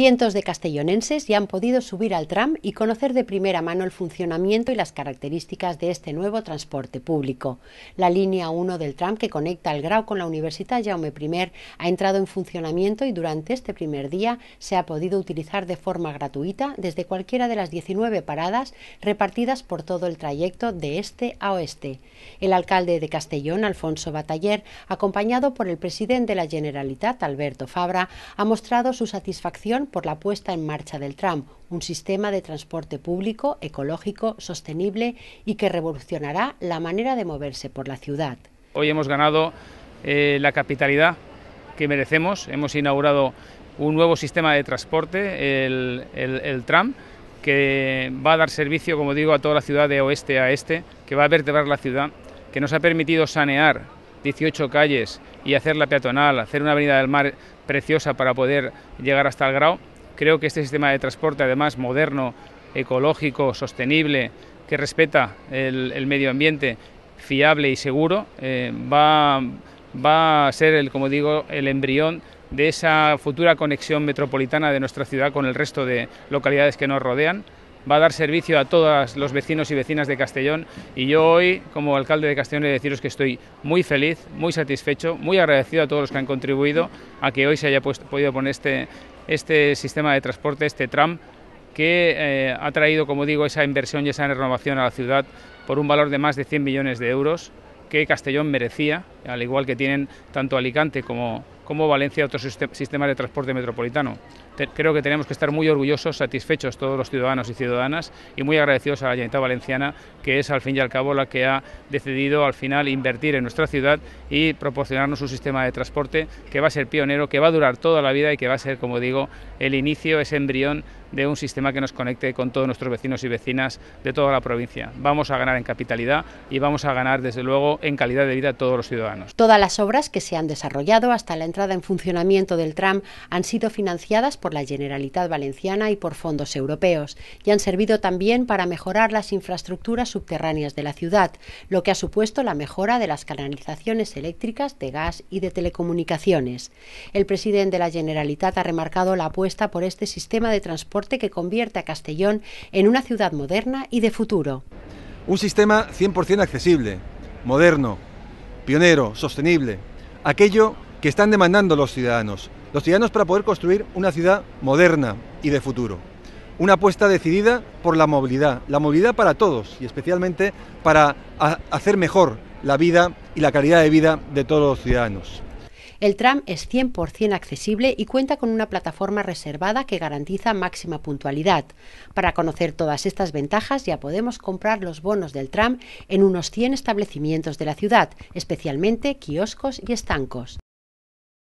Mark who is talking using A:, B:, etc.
A: Cientos de castellonenses ya han podido subir al tram y conocer de primera mano el funcionamiento y las características de este nuevo transporte público. La línea 1 del tram que conecta el Grau con la Universidad Jaume I ha entrado en funcionamiento y durante este primer día se ha podido utilizar de forma gratuita desde cualquiera de las 19 paradas repartidas por todo el trayecto de este a oeste. El alcalde de Castellón, Alfonso Bataller, acompañado por el presidente de la Generalitat, Alberto Fabra, ha mostrado su satisfacción por la puesta en marcha del tram, un sistema de transporte público, ecológico, sostenible y que revolucionará la manera de moverse por la ciudad.
B: Hoy hemos ganado eh, la capitalidad que merecemos, hemos inaugurado un nuevo sistema de transporte, el, el tram, que va a dar servicio, como digo, a toda la ciudad de oeste a este, que va a vertebrar la ciudad, que nos ha permitido sanear 18 calles y hacer la peatonal, hacer una avenida del mar preciosa para poder llegar hasta el Grau. Creo que este sistema de transporte, además moderno, ecológico, sostenible, que respeta el, medio ambiente, fiable y seguro, eh, va, va a ser, el, como digo, el embrión de esa futura conexión metropolitana de nuestra ciudad con el resto de localidades que nos rodean va a dar servicio a todos los vecinos y vecinas de Castellón y yo hoy, como alcalde de Castellón, he deciros que estoy muy feliz, muy satisfecho, muy agradecido a todos los que han contribuido a que hoy se haya podido poner este, este sistema de transporte, este tram, que eh, ha traído, como digo, esa inversión y esa renovación a la ciudad por un valor de más de 100 millones de euros que Castellón merecía, al igual que tienen tanto Alicante como como Valencia otro sistema de transporte metropolitano. creo que tenemos que estar muy orgullosos, satisfechos todos los ciudadanos y ciudadanas y muy agradecidos a la Generalitat Valenciana, que es al fin y al cabo la que ha decidido al final invertir en nuestra ciudad y proporcionarnos un sistema de transporte que va a ser pionero, que va a durar toda la vida y que va a ser, como digo, el inicio, ese embrión de un sistema que nos conecte con todos nuestros vecinos y vecinas de toda la provincia. Vamos a ganar en capitalidad y vamos a ganar, desde luego, en calidad de vida a todos los ciudadanos.
A: Todas las obras que se han desarrollado hasta la entrada en funcionamiento del tram han sido financiadas por la Generalitat Valenciana y por fondos europeos y han servido también para mejorar las infraestructuras subterráneas de la ciudad, lo que ha supuesto la mejora de las canalizaciones eléctricas, de gas y de telecomunicaciones. El presidente de la Generalitat ha remarcado la apuesta por este sistema de transporte que convierta a Castellón en una ciudad moderna y de futuro.
C: Un sistema 100% accesible, moderno, pionero, sostenible, aquello que están demandando los ciudadanos, los ciudadanos para poder construir una ciudad moderna y de futuro. Una apuesta decidida por la movilidad, la movilidad para todos y especialmente para hacer mejor la vida y la calidad de vida de todos los ciudadanos.
A: El tram es 100% accesible y cuenta con una plataforma reservada que garantiza máxima puntualidad. Para conocer todas estas ventajas ya podemos comprar los bonos del tram en unos 100 establecimientos de la ciudad, especialmente kioscos y estancos.